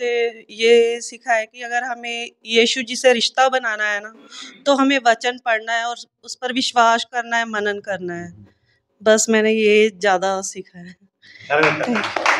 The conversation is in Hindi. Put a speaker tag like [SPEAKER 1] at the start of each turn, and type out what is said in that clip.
[SPEAKER 1] से ये सीखा है कि अगर हमें यीशु जी से रिश्ता बनाना है ना तो हमें वचन पढ़ना है और उस पर विश्वास करना है मनन करना है बस मैंने ये ज़्यादा सीखा
[SPEAKER 2] है